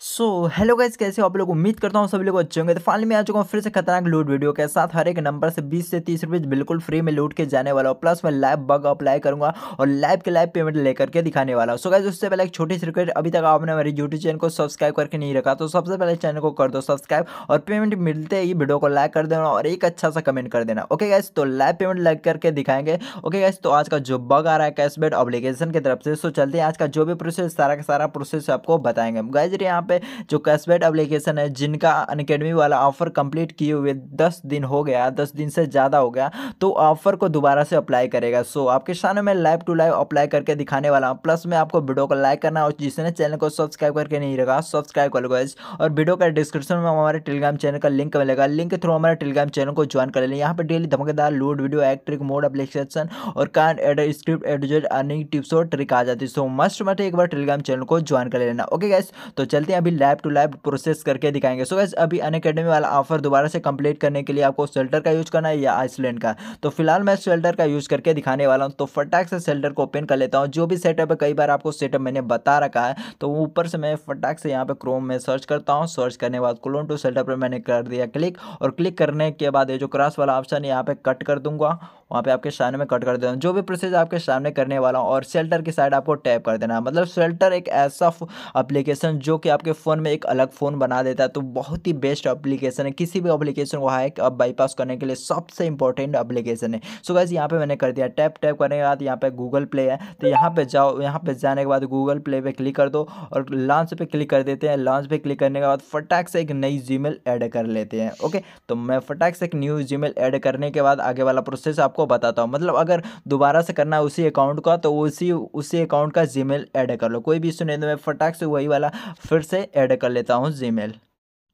so hello guys कैसे हो आप लोग उम्मीद करता हूँ सभी लोग अच्छे होंगे तो फाइनली मैं आ चुका हूँ फिर से खतरनाक लूट वीडियो के साथ हर एक नंबर से 20 से 30 रुपए बिल्कुल फ्री में लूट के जाने वाला हूँ प्लस मैं लाइव बग अप्लाई करूँगा और लाइव के लाइव पेमेंट लेकर के दिखाने वाला हूँ सो गाइज उससे पहले एक छोटी सी रिक्वेस्ट अभी तक आपने हमारे यूट्यूब चैनल को सब्सक्राइब करके नहीं रखा तो सबसे पहले चैनल को कर दो सब्सक्राइब और पेमेंट मिलते ही वीडियो को लाइक कर देना और एक अच्छा सा कमेंट कर देना ओके गैस तो लाइव पेमेंट लाइक करके दिखाएंगे ओके गैस तो आज का जो बग आ रहा है कैशबैक अपलीकेशन की तरफ से सो चलते हैं आज का जो भी प्रोसेस सारा का सारा प्रोसेस आपको बताएंगे गाइज यहाँ यहाँ पे जो कैशबैक एप्लीकेशन है जिनका अनकेडमी वाला ऑफर कंप्लीट किए हुए दस दिन हो गया दस दिन से ज़्यादा हो गया तो ऑफर को दोबारा से अप्लाई करेगा सो आपके सामने मैं लाइव टू लाइव अप्लाई करके दिखाने वाला हूँ प्लस मैं आपको वीडियो को लाइक करना और जिसने चैनल को सब्सक्राइब करके नहीं रखा सब्सक्राइब कर लगा और वीडियो का डिस्क्रिप्शन में हमारे टेलीग्राम चैनल का लिंक मिलेगा लिंक के थ्रू हमारे टेलीग्राम चैनल को ज्वाइन कर लें यहाँ पर डेली धमाकेदार लूड वीडियो एक्ट्रिक मोड एप्लीकेशन और कार्ड एड स्क्रिप्ट एडजेट अर्निंग टिप्स और ट्रिक आ जाती है सो मस्ट मत एक बार टेलीग्राम चैनल को ज्वाइन कर लेना ओके गैस तो चलते हैं अभी लैब टू लैब प्रोसेस करके दिखाएंगे सो so, वैसे अभी अन अकेडमी वाला ऑफर दोबारा से कंप्लीट करने के लिए आपको शेल्टर का यूज़ करना है या आइसलैंड का तो फिलहाल मैं शेल्टर का यूज़ करके दिखाने वाला हूँ तो फटाक से शेल्टर को ओपन कर लेता हूँ जो भी सेटअप है कई बार आपको सेटअप मैंने बता रखा है तो ऊपर से मैं फटाक से यहाँ पर क्रोम में सर्च करता हूँ सर्च करने के बाद क्लोन टू सेल्टर पर मैंने कर दिया क्लिक और क्लिक करने के बाद ये जो क्रॉस वाला ऑप्शन यहाँ पर कट कर दूंगा वहाँ पे आपके सामने में कट कर देता जो भी प्रोसेस आपके सामने करने वाला हूँ और शेल्टर की साइड आपको टैप कर देना मतलब शेल्टर एक ऐसा अप्लीकेशन जो कि आपके फ़ोन में एक अलग फ़ोन बना देता है तो बहुत ही बेस्ट अप्लीकेशन है किसी भी अप्लीकेशन को हाइक अब बाईपास करने के लिए सबसे इंपॉर्टेंट अप्लीकेशन है सो गैस यहाँ पर मैंने कर दिया टैप टैप करने के बाद यहाँ पर गूगल प्ले है तो यहाँ पर जाओ यहाँ पर जाने के बाद गूगल प्ले पर क्लिक कर दो और लॉन्च पर क्लिक कर देते हैं लॉन्च पर क्लिक करने के बाद फटाक से एक नई जी ऐड कर लेते हैं ओके तो मैं फटाक से एक न्यू जी ऐड करने के बाद आगे वाला प्रोसेस आपको आपको बताता हूँ मतलब अगर दोबारा से करना है उसी अकाउंट का तो उसी उसी अकाउंट का जीमेल ऐड कर लो कोई भी इशू नहीं तो मैं फटाक से वही वाला फिर से ऐड कर लेता हूँ जीमेल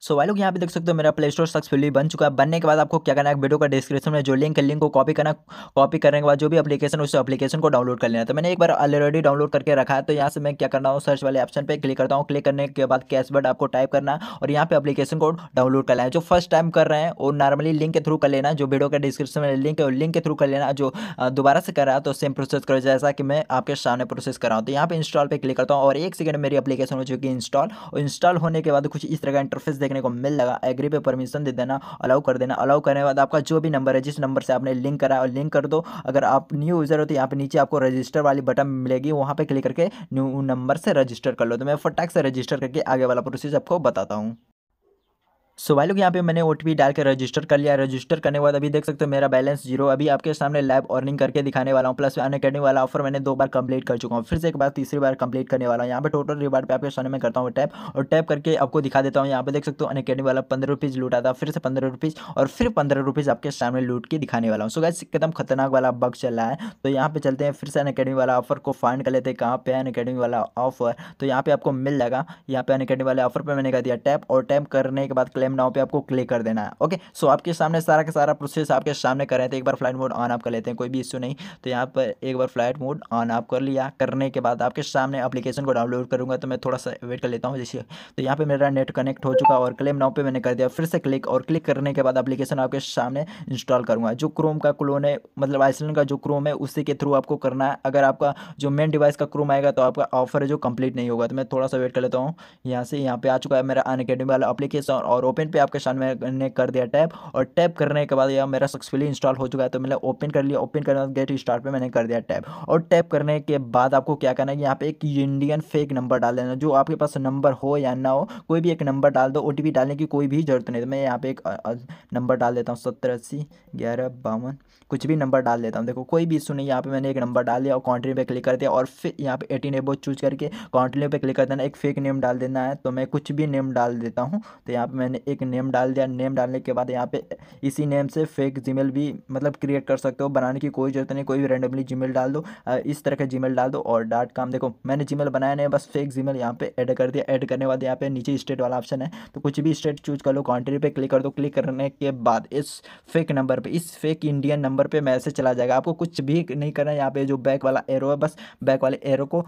सो so, लोग यहाँ पे देख सकते हो मेरा प्ले स्टोर सक्सेसफुली बन चुका है बनने के बाद आपको क्या करना है वीडियो का डिस्क्रिप्शन में जो लिंक है लिंक को कॉपी करना कॉपी करने के बाद जो भी एप्लीकेशन उस एप्लीकेशन को डाउनलोड कर लेना तो मैंने एक बार ऑलरेडी डाउनलोड करके रखा है तो यहाँ से मैं क्या करना हूँ सर्च वाले ऑप्शन पर क्लिक करता हूँ क्लिक करने के बाद कैशबर्ड आपको टाइप करना और यहाँ पर अपलीकेशन को डाउनलोड कर है जो फर्स्ट टाइम कर रहे हैं वो नॉर्मली लिंक के थ्रू कर लेना जो वीडियो का डिस्क्रिप्शन में लिंक है और लिंक के थ्रू कर लेना जो दोबारा से कर रहा है तो सेम प्रोसेस करो जैसा कि मैं आपके सामने प्रोसेस कर रहा हूँ तो यहाँ पर इंस्टॉल पर क्लिक करता हूँ और एक सेकेंड मेरी अपलीकेशन हो चुकी है इंस्टॉल और इंस्टॉल होने के बाद कुछ इस तरह का इंटरफेस देखने को मिल लगा एग्री पे परमिशन दे देना अलाउ कर देना अलाउ करने के बाद आपका जो भी नंबर है जिस नंबर से आपने लिंक करा और लिंक कर दो अगर आप न्यू यूज़र हो तो यहाँ पर नीचे आपको रजिस्टर वाली बटन मिलेगी वहाँ पर क्लिक करके न्यू नंबर से रजिस्टर कर लो तो मैं फटाक से रजिस्टर करके आगे वाला प्रोसेस आपको बताता हूँ सो भाई लोग यहाँ पे मैंने ओ डाल के रजिस्टर कर लिया रजिस्टर करने के बाद अभी देख सकते हो मेरा बैलेंस जीरो अभी आपके सामने लाइव अर्निंग करके दिखाने वाला हूँ प्लस अन अकेडमी वाला ऑफर मैंने दो बार कंप्लीट कर चुका हूँ फिर से एक बार तीसरी बार कंप्लीट करने वाला हूँ यहाँ पे टोटल रिवार्ड पे आपके सामने मैं करता हूँ टैप और टैप करके आपको दिखा देता हूँ यहाँ पे देख सकते हो अन अकेडमी वाला पंद्रह रुपीज़ लूटा था फिर से पंद्रह रुपीज़ और फिर पंद्रह रुपीज़ आपके सामने लूट के दिखाने वाला हूँ सो गैस एकदम खतरनाक वाला बग चल रहा है तो यहाँ पे चलते हैं फिर से अन अकेडमी वाला ऑफर को फाइंड कर लेते हैं कहाँ पे अन अकेडमी वाला ऑफर तो यहाँ पे आपको मिल लगा यहाँ पे अन अकेडमी वाले ऑफर पर मैंने कर दिया टैप और टैप करने के बाद क्लेम टाइम नाव पे आपको क्लिक कर देना है ओके सो आपके सामने सारा का सारा प्रोसेस आपके सामने कर रहे थे तो एक बार फ्लाइट मोड ऑन आप कर लेते हैं कोई भी इश्यू नहीं तो यहाँ पर एक बार फ्लाइट मोड ऑन आप कर लिया करने के बाद आपके सामने अपलीकेशन को डाउनलोड करूँगा तो मैं थोड़ा सा वेट कर लेता हूँ जैसे तो यहाँ पर मेरा नेट कनेक्ट हो चुका और क्लेम नाव पर मैंने कर दिया फिर से क्लिक और क्लिक करने के बाद अपलीकेशन आपके सामने इंस्टॉल करूँगा जो क्रोम का क्लोन है मतलब आइसलैंड का जो क्रोम है उसी के थ्रू आपको करना है अगर आपका जो मेन डिवाइस का क्रोम आएगा तो आपका ऑफर है जो कंप्लीट नहीं होगा तो मैं थोड़ा सा वेट कर लेता हूँ यहाँ से यहाँ पे आ चुका है मेरा अन वाला अपलीकेशन और ओपन ओपन पे आपके सामने मैंने कर दिया टैप और टैप करने के बाद यह मेरा सक्सेसफुली इंस्टॉल हो चुका है तो मैंने ओपन कर लिया ओपन करने बाद गेट स्टार्ट पे मैंने कर दिया टैप और टैप करने के बाद आपको क्या करना है यहाँ पे एक इंडियन फेक नंबर डाल देना जो आपके पास नंबर हो या ना हो कोई भी एक नंबर डाल दो ओ डालने की कोई भी ज़रूरत नहीं तो मैं यहाँ पे एक नंबर डाल देता हूँ सत्तर अस्सी ग्यारह बावन कुछ भी नंबर डाल देता हूँ देखो कोई भी इशू नहीं यहाँ पे मैंने एक नंबर डाल दिया और कॉन्टिन्यू पर क्लिक कर दिया और फिर यहाँ पे एटीन एबो चूज करके कॉन्टिन्यू पर क्लिक कर देना एक फेक नेम डाल देना है तो मैं कुछ भी नेम डाल देता हूँ तो यहाँ पे मैंने एक नेम डाल दिया नेम डालने के बाद यहाँ पे इसी नेम से फेक जीमेल भी मतलब क्रिएट कर सकते हो बनाने की कोई ज़रूरत नहीं कोई भी रेंडमली जीमेल डाल दो इस तरह का जीमेल डाल दो और डाट काम देखो मैंने जीमेल बनाया नहीं बस फेक जीमेल यहाँ पे ऐड कर दिया ऐड करने बाद यहाँ पे नीचे स्टेट वाला ऑप्शन है तो कुछ भी स्टेट चूज कर लो कंट्री पे क्लिक कर दो क्लिक करने के बाद इस फेक नंबर पर इस फेक इंडियन नंबर पर मैसेज चला जाएगा आपको कुछ भी नहीं करना है यहाँ पे जो बैक वाला एरो है बस बैक वाले एरो को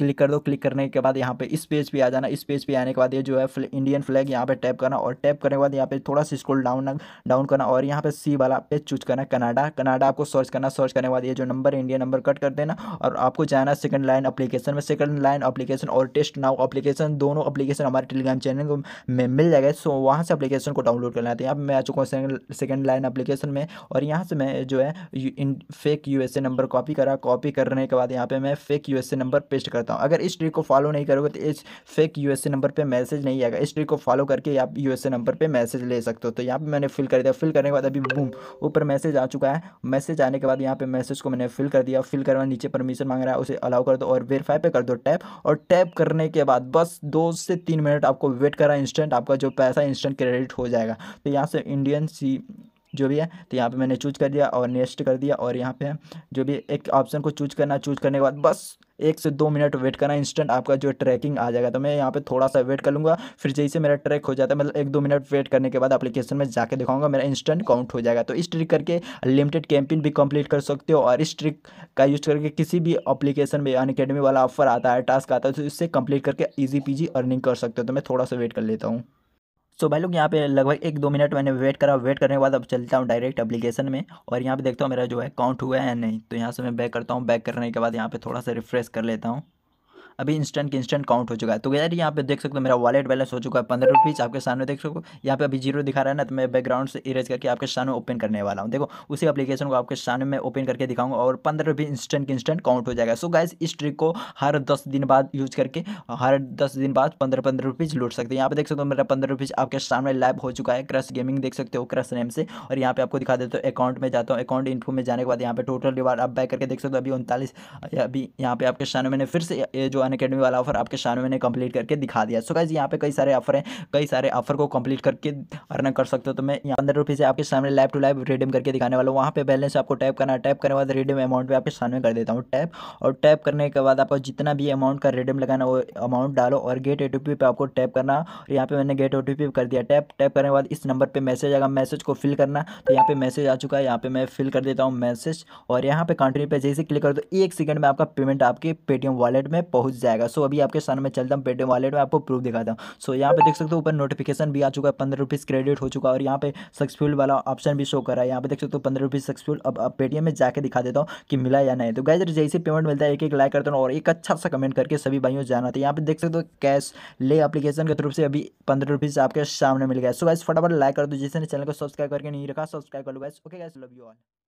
क्लिक कर दो क्लिक करने के बाद यहाँ पे इस पेज पे आ जाना इस पेज पे आने के बाद ये जो है फ्ल इंडियन फ्लैग यहाँ पे टैप करना और टैप करने के बाद यहाँ पे थोड़ा सा स्क्रॉल डाउन डाउन करना और यहाँ पे सी वाला पेज चूज करना कनाडा कनाडा आपको सर्च करना सर्च करने के बाद ये जो नंबर इंडिया नंबर कट कर देना और आपको जाना सेकंड लाइन अपलीकेशन में सेकंड लाइन अपलीकेशन और टेस्ट नाउ अप्लीकेशन दोनों अपलीकेशन हमारे टेलीग्राम चैनल में मिल जाएगा सो वहाँ से अपलीकेशन को डाउनलोड करना हैं तो यहाँ मैं आ चुका हूँ सेकंड लाइन अपलीकेशन में और यहाँ से मैं जो है फेक यू नंबर कॉपी करा कॉपी करने के बाद यहाँ पे मैं फेक यू नंबर पेस्ट करता हूँ अगर इस ट्रिक को फॉलो नहीं करोगे तो इस फेक यू नंबर पर मैसेज नहीं आएगा इस ट्रिक को फॉलो करके आप यू नंबर पर मैसेज ले सकते हो तो यहाँ पर मैंने फिल कर दिया फिल करने के बाद अभी बूम ऊपर मैसेज आ चुका है मैसेज आने के बाद यहाँ पर मैसेज को मैंने फिल कर दिया फिल करवा नीचे परमिशन मांग रहा है उसे अलाउ कर दो और वेरीफाई पे कर दो टैप और टैप करने के बाद बस दो से तीन मिनट आपको वेट करा इंस्टेंट आपका जो पैसा इंस्टेंट क्रेडिट हो जाएगा तो यहाँ से इंडियन सी जो भी है तो यहाँ पे मैंने चूज कर दिया और नेक्स्ट कर दिया और यहाँ पे जो भी एक ऑप्शन को चूज करना चूज करने के बाद बस एक से दो मिनट वेट करना इंस्टेंट आपका जो ट्रैकिंग आ जाएगा तो मैं यहाँ पर थोड़ा सा वेट कर लूँगा फिर जैसे मेरा ट्रैक हो जाता है मतलब एक दो मिनट वेट करने के बाद अपलीकेशन में जाके दिखाऊंगा मेरा इंस्टेंट काउंट हो जाएगा तो इस ट्रिक करके लिमिटेड कैंपेन भी कंप्लीट कर सकते हो और इस ट्रिक का यूज करके किसी भी अप्लीकेशन में अन वाला ऑफर आता है टास्क आता है तो इससे कंप्लीट करके ईजी पीजी अर्निंग कर सकते हो तो मैं थोड़ा सा वेट कर लेता हूँ सो भाई लोग यहाँ पे लगभग एक दो मिनट मैंने वेट करा वेट करने के बाद अब चलता हूँ डायरेक्ट एप्लीकेशन में और यहाँ पे देखता हूँ मेरा जो है हुआ है या नहीं तो यहाँ से मैं बैक करता हूँ बैक करने के बाद यहाँ पे थोड़ा सा रिफ्रेश कर लेता हूँ अभी इंस्टेंट के इंस्टेंट काउंट हो चुका है तो यार यहाँ पे देख सकते हो मेरा वॉलेट बैलेंस हो चुका है पंद्रह रुपीज़ आपके सामने देख सको यहाँ पे अभी जीरो दिखा रहा है ना तो मैं बैकग्राउंड से इरेज करके आपके सामने ओपन करने वाला हूँ देखो उसी अपलीकेशन को आपके सामने मैं ओपन करके दिखाऊंगा और पंद्रह रुपीज़ इंस्टेंट के इंस्टेंट काउंट हो जाएगा सो गाइज इस ट्रिक को हर दस दिन बाद यूज करके हर दस दिन बाद पंद्रह पंद्रह रुपीज़ लूट सकते हैं यहाँ पे देख सकते हो मेरा पंद्रह रुपीज़ आपके सामने लाइव हो चुका है क्रश गेमिंग देख सकते हो क्रश नेम से और यहाँ पे आपको दिखा देते हो अकाउंट में जाता हूँ अकाउंट इन्फो में जाने के बाद यहाँ पे टोटल रिवार्ड आप बैक करके देख सकते हो अभी उनतालीस अभी यहाँ पे आपके सामने मैंने फिर से जो खान अकेडमी वाला ऑफर आपके सामने मैंने कंप्लीट करके दिखा दिया सो गाइज यहाँ पे कई सारे ऑफर हैं कई सारे ऑफर को कंप्लीट करके अर्न कर सकते हो तो मैं यहाँ पंद्रह रुपये से आपके सामने लाइव टू लाइव रिडीम करके दिखाने वाला हूँ वहाँ पे बैलेंस आपको टैप करना टैप करने बाद रिडीम अमाउंट पे आपके सामने कर देता हूँ टैप और टैप करने के बाद आपको जितना भी अमाउंट का रिडीम लगाना वो अमाउंट डालो और गेट ओ पे आपको टैप करना और यहाँ पे मैंने गेट ओ कर दिया टैप टैप करने के बाद इस नंबर पर मैसेज आएगा मैसेज को फिल करना तो यहाँ पे मैसेज आ चुका है यहाँ पे मैं फिल कर देता हूँ मैसेज और यहाँ पे कंटिन्यू पे जैसे क्लिक कर दो एक सेकंड में आपका पेमेंट आपके पेटीएम वॉलेट में पहुँच पहुंच जाएगा सो अभी आपके सामने चलता हूँ पेटीएम वालेट में आपको प्रूफ दिखाता हूँ सो यहाँ पे देख सकते हो ऊपर नोटिफिकेशन भी आ चुका है पंद्रह रुपीज़ क्रेडिट हो चुका है और यहाँ पे सक्सेसफुल वाला ऑप्शन भी शो कर रहा है यहाँ पे देख सकते हो पंद्रह रुपीज़ सक्सेसफुल अब पेटीएम में जाकर दिखा देता हूँ कि मिला या नहीं तो गैजर जैसे पेमेंट मिलता है एक एक लाइक करता हूँ और एक अच्छा सा कमेंट करके सभी भाइयों जाना था तो यहाँ पे देख सकते हो कैश ले एप्लीकेशन के थ्रू से अभी पंद्रह रुपीज़ आपके सामने मिल गया सो गैस फटाफट लाइक कर दो जिसने चैनल को सब्सक्राइब करके नहीं रखा सब्सक्राइब कर लो guys okay guys love you all